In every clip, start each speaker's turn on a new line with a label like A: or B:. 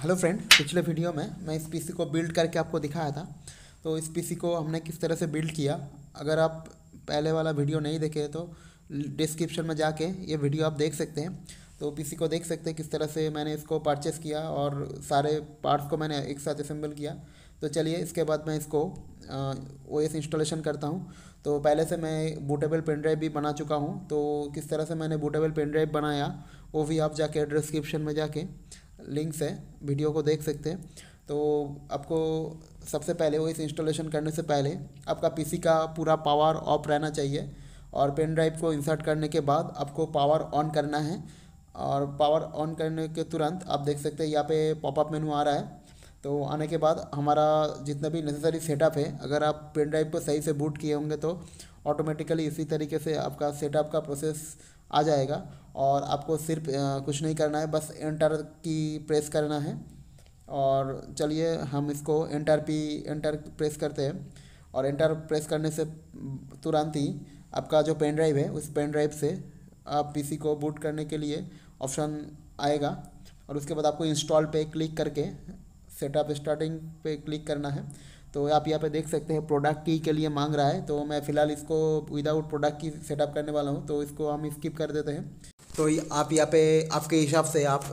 A: hello friend पिछले video में मैं इस पीसी को बिल्ड करके आपको दिखाया था तो इस पीसी को हमने किस तरह से बिल्ड किया अगर आप पहले वाला वीडियो नहीं देखे तो डिस्क्रिप्शन में जाके ये वीडियो आप देख सकते हैं तो पीसी को देख सकते हैं किस तरह से मैंने इसको परचेस किया और सारे पार्ट्स को मैंने एक साथ असम्बल किया तो चलिए इसके बाद मैं इसको ओ एस इंस्टॉलेशन करता हूँ तो पहले से मैं बूटेबल पेन ड्राइव भी बना चुका हूँ तो किस तरह से मैंने बूटेबल पेन ड्राइव बनाया वो भी आप जाके डिस्क्रिप्शन में जाके लिंक्स है वीडियो को देख सकते हैं तो आपको सबसे पहले वो इस इंस्टॉलेशन करने से पहले आपका पीसी का पूरा पावर ऑफ रहना चाहिए और पेन ड्राइव को इंसर्ट करने के बाद आपको पावर ऑन करना है और पावर ऑन करने के तुरंत आप देख सकते हैं यहाँ पे पॉपअप मेनू आ रहा है तो आने के बाद हमारा जितना भी नेसेसरी सेटअप है अगर आप पेन ड्राइव को सही से बूट किए होंगे तो ऑटोमेटिकली इसी तरीके से आपका सेटअप का प्रोसेस आ जाएगा और आपको सिर्फ कुछ नहीं करना है बस एंटर की प्रेस करना है और चलिए हम इसको एंटर पी एंटर प्रेस करते हैं और एंटर प्रेस करने से तुरंत ही आपका जो पेन ड्राइव है उस पेन ड्राइव से आप पीसी को बूट करने के लिए ऑप्शन आएगा और उसके बाद आपको इंस्टॉल पे क्लिक करके सेटअप स्टार्टिंग पे क्लिक करना है तो आप यहाँ पे देख सकते हैं प्रोडक्ट की के लिए मांग रहा है तो मैं फ़िलहाल इसको विदाउट प्रोडक्ट की सेटअप करने वाला हूँ तो इसको हम स्किप कर देते हैं तो आप यहाँ पे आपके हिसाब से आप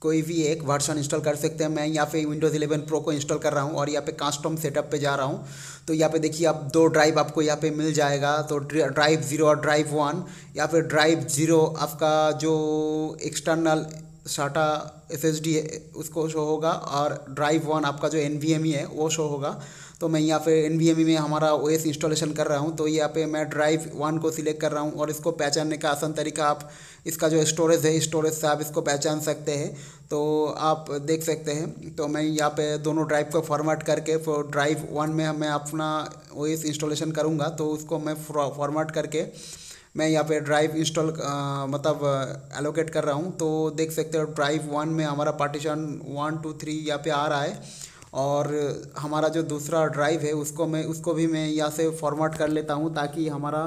A: कोई भी एक वर्सन इंस्टॉल कर सकते हैं मैं यहाँ पे विंडोज़ 11 प्रो को इंस्टॉल कर रहा हूँ और यहाँ पे कास्टम सेटअप पे जा रहा हूँ तो यहाँ पे देखिए आप दो ड्राइव आपको यहाँ पे मिल जाएगा तो ड्राइव ज़ीरो और ड्राइव वन या फिर ड्राइव ज़ीरो आपका जो एक्सटर्नल साटा एस है उसको शो होगा और ड्राइव वन आपका जो एन e है वो शो होगा तो मैं यहाँ पे एन e में हमारा ओ इंस्टॉलेशन कर रहा हूँ तो यहाँ पे मैं ड्राइव वन को सिलेक्ट कर रहा हूँ और इसको पहचानने का आसान तरीका आप इसका जो स्टोरेज है स्टोरेज से आप इसको पहचान सकते हैं तो आप देख सकते हैं तो मैं यहाँ पे दोनों ड्राइव को फॉर्मेट करके ड्राइव वन में मैं अपना ओ इंस्टॉलेशन करूँगा तो उसको मैं फॉर्मेट करके मैं यहाँ पे ड्राइव इंस्टॉल मतलब एलोकेट कर रहा हूँ तो देख सकते हो ड्राइव वन में हमारा पार्टीशन वन टू थ्री यहाँ पे आ रहा है और हमारा जो दूसरा ड्राइव है उसको मैं उसको भी मैं यहाँ से फॉर्मेट कर लेता हूँ ताकि हमारा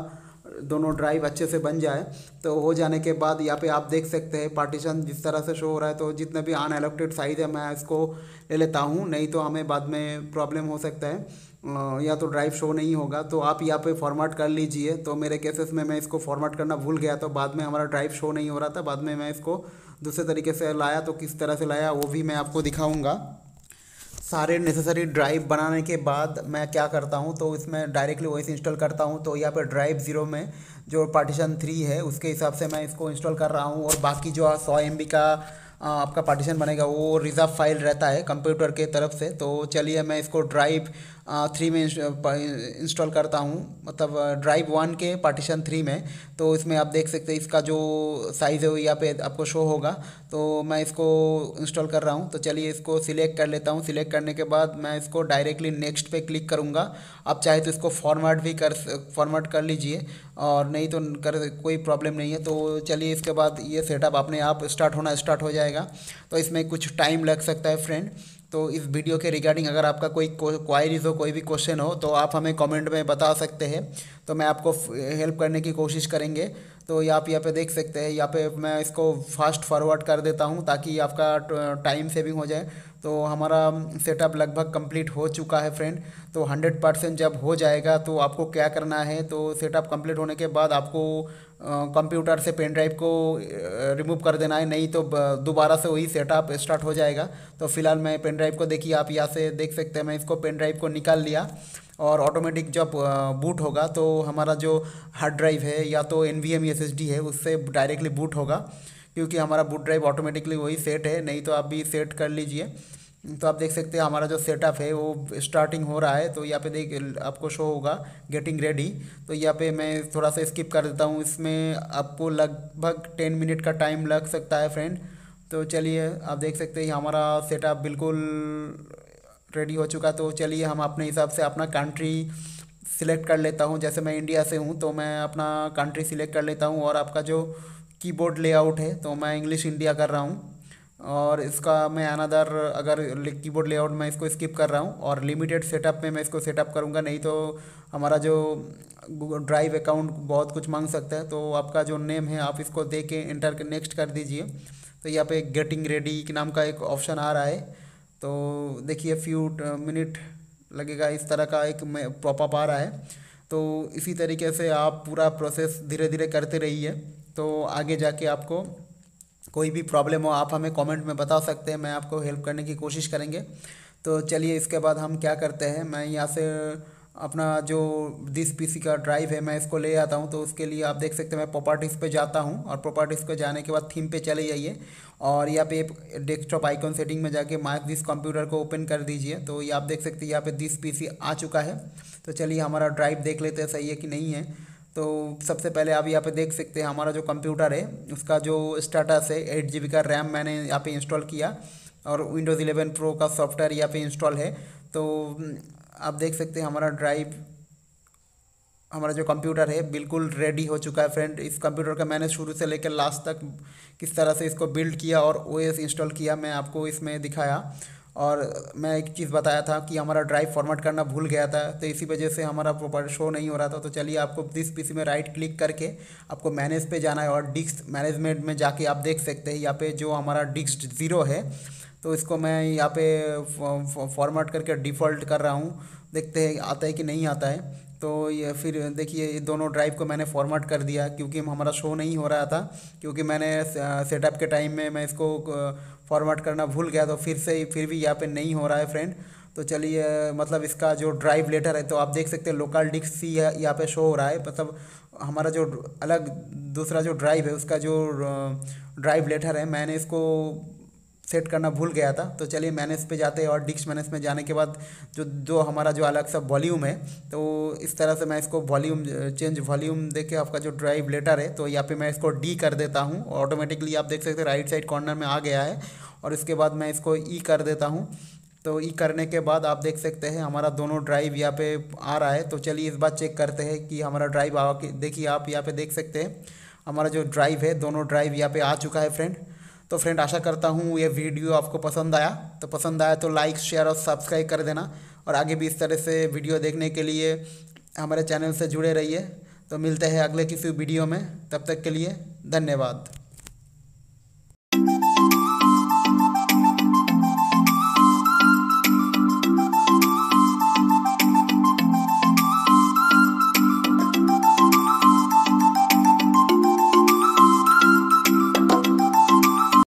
A: दोनों ड्राइव अच्छे से बन जाए तो हो जाने के बाद यहाँ पे आप देख सकते हैं पार्टीशन जिस तरह से शो हो रहा है तो जितने भी अनएलोकेटेड साइज है मैं इसको ले लेता हूँ नहीं तो हमें बाद में प्रॉब्लम हो सकता है या तो ड्राइव शो नहीं होगा तो आप यहाँ पे फॉर्मेट कर लीजिए तो मेरे केसेस में मैं इसको फॉर्मेट करना भूल गया तो बाद में हमारा ड्राइव शो नहीं हो रहा था बाद में मैं इसको दूसरे तरीके से लाया तो किस तरह से लाया वो भी मैं आपको दिखाऊँगा सारे नेसेसरी ड्राइव बनाने के बाद मैं क्या करता हूँ तो इसमें डायरेक्टली वॉइस इंस्टॉल करता हूँ तो यहाँ पर ड्राइव ज़ीरो में जो पार्टीशन थ्री है उसके हिसाब से मैं इसको इंस्टॉल कर रहा हूँ और बाकी जो सौ एम का आपका पार्टीशन बनेगा वो रिज़र्व फाइल रहता है कंप्यूटर के तरफ से तो चलिए मैं इसको ड्राइव थ्री में इंस्टॉल करता हूँ मतलब ड्राइव वन के पार्टीशन थ्री में तो इसमें आप देख सकते हैं इसका जो साइज़ है वो यहाँ पे आपको शो होगा तो मैं इसको इंस्टॉल कर रहा हूँ तो चलिए इसको सिलेक्ट कर लेता हूँ सिलेक्ट करने के बाद मैं इसको डायरेक्टली नेक्स्ट पे क्लिक करूँगा आप चाहे तो इसको फॉर्मेट भी कर फॉर्मेट कर लीजिए और नहीं तो कर कोई प्रॉब्लम नहीं है तो चलिए इसके बाद ये सेटअप अपने आप स्टार्ट होना स्टार्ट हो जाएगा तो इसमें कुछ टाइम लग सकता है फ्रेंड तो इस वीडियो के रिगार्डिंग अगर आपका कोई क्वायरीज हो कोई भी क्वेश्चन हो तो आप हमें कमेंट में बता सकते हैं तो मैं आपको हेल्प करने की कोशिश करेंगे तो ये आप यहाँ पे देख सकते हैं यहाँ पे मैं इसको फास्ट फॉरवर्ड कर देता हूँ ताकि आपका टाइम सेविंग हो जाए तो हमारा सेटअप लगभग कंप्लीट हो चुका है फ्रेंड तो 100 परसेंट जब हो जाएगा तो आपको क्या करना है तो सेटअप कंप्लीट होने के बाद आपको कंप्यूटर से पेन ड्राइव को रिमूव कर देना है नहीं तो दोबारा से वही सेटअप स्टार्ट हो जाएगा तो फिलहाल मैं पेन ड्राइव को देखिए आप यहाँ से देख सकते हैं मैं इसको पेन ड्राइव को निकाल लिया और ऑटोमेटिक जब बूट होगा तो हमारा जो हार्ड ड्राइव है या तो एन वी एम है उससे डायरेक्टली बूट होगा क्योंकि हमारा बूट ड्राइव ऑटोमेटिकली वही सेट है नहीं तो आप भी सेट कर लीजिए तो आप देख सकते हैं हमारा जो सेटअप है वो स्टार्टिंग हो रहा है तो यहाँ पे देख आपको शो होगा गेटिंग रेडी तो यहाँ पे मैं थोड़ा सा स्किप कर देता हूँ इसमें आपको लगभग टेन मिनट का टाइम लग सकता है फ्रेंड तो चलिए आप देख सकते हैं हमारा सेटअप बिल्कुल रेडी हो चुका तो चलिए हम अपने हिसाब से अपना कंट्री सिलेक्ट कर लेता हूँ जैसे मैं इंडिया से हूँ तो मैं अपना कंट्री सिलेक्ट कर लेता हूँ और आपका जो कीबोर्ड लेआउट है तो मैं इंग्लिश इंडिया कर रहा हूँ और इसका मैं अनादर अगर कीबोर्ड लेआउट मैं इसको स्किप कर रहा हूँ और लिमिटेड सेटअप में मैं इसको सेटअप करूँगा नहीं तो हमारा जो ड्राइव अकाउंट बहुत कुछ मांग सकता है तो आपका जो नेम है आप इसको दे के इंटर नेक्स्ट कर दीजिए तो यहाँ पे गेटिंग रेडी के नाम का एक ऑप्शन आ रहा है तो देखिए फ्यू मिनट लगेगा इस तरह का एक प्रॉपअप आ रहा है तो इसी तरीके से आप पूरा प्रोसेस धीरे धीरे करते रहिए तो आगे जाके आपको कोई भी प्रॉब्लम हो आप हमें कमेंट में बता सकते हैं मैं आपको हेल्प करने की कोशिश करेंगे तो चलिए इसके बाद हम क्या करते हैं मैं यहाँ से अपना जो दिस पीसी का ड्राइव है मैं इसको ले आता हूँ तो उसके लिए आप देख सकते हैं मैं प्रॉपर्टीज़ पे जाता हूँ और प्रॉपर्टीज़ पे जाने के बाद थीम पे चले जाइए और यहाँ पे डेस्कटॉप आइकॉन सेटिंग में जाके माइक दिस कंप्यूटर को ओपन कर दीजिए तो ये आप देख सकते हैं यहाँ पे दिस पीसी आ चुका है तो चलिए हमारा ड्राइव देख लेते हैं सही है कि नहीं है तो सबसे पहले आप यहाँ पे देख सकते हैं हमारा जो कंप्यूटर है उसका जो स्टाटस है एट जी का रैम मैंने यहाँ पे इंस्टॉल किया और विंडोज़ इलेवन प्रो का सॉफ्टवेयर यहाँ पे इंस्टॉल है तो हम्म, आप देख सकते हैं हमारा ड्राइव हमारा जो कंप्यूटर है बिल्कुल रेडी हो चुका है फ्रेंड इस कंप्यूटर का मैंने शुरू से लेकर लास्ट तक किस तरह से इसको बिल्ड किया और ओ इंस्टॉल किया मैं आपको इसमें दिखाया और मैं एक चीज़ बताया था कि हमारा ड्राइव फॉर्मेट करना भूल गया था तो इसी वजह से हमारा प्रॉपर शो नहीं हो रहा था तो चलिए आपको दिस पीसी में राइट क्लिक करके आपको मैनेज पे जाना है और डिस्क मैनेजमेंट में जाके आप देख सकते हैं यहाँ पे जो हमारा डिस्क ज़ीरो है तो इसको मैं यहाँ पे फॉर्मेट करके डिफ़ॉल्ट कर रहा हूँ देखते हैं आता है कि नहीं आता है तो ये फिर देखिए ये दोनों ड्राइव को मैंने फॉर्मेट कर दिया क्योंकि हमारा शो नहीं हो रहा था क्योंकि मैंने सेटअप के टाइम में मैं इसको फॉर्मेट करना भूल गया तो फिर से ही फिर भी यहाँ पे नहीं हो रहा है फ्रेंड तो चलिए मतलब इसका जो ड्राइव लेटर है तो आप देख सकते हैं लोकल डिस्क सी यहाँ पे शो हो रहा है मतलब हमारा जो अलग दूसरा जो ड्राइव है उसका जो ड्राइव लेटर है मैंने इसको सेट करना भूल गया था तो चलिए मैनेज पे जाते हैं और डिक्स मैनेज में जाने के बाद जो जो हमारा जो अलग सा वॉल्यूम है तो इस तरह से मैं इसको वॉल्यूम चेंज वॉल्यूम देखे आपका जो ड्राइव लेटर है तो यहाँ पे मैं इसको डी कर देता हूँ ऑटोमेटिकली आप देख सकते हैं राइट साइड कॉर्नर में आ गया है और इसके बाद मैं इसको ई e कर देता हूँ तो ई e करने के बाद आप देख सकते हैं हमारा दोनों ड्राइव यहाँ पे आ रहा है तो चलिए इस बार चेक करते हैं कि हमारा ड्राइव आ देखिए आप यहाँ पर देख सकते हैं हमारा जो ड्राइव है दोनों ड्राइव यहाँ पे आ चुका है फ्रेंड तो फ्रेंड आशा करता हूँ ये वीडियो आपको पसंद आया तो पसंद आया तो लाइक शेयर और सब्सक्राइब कर देना और आगे भी इस तरह से वीडियो देखने के लिए हमारे चैनल से जुड़े रहिए तो मिलते हैं अगले किसी वीडियो में तब तक के लिए धन्यवाद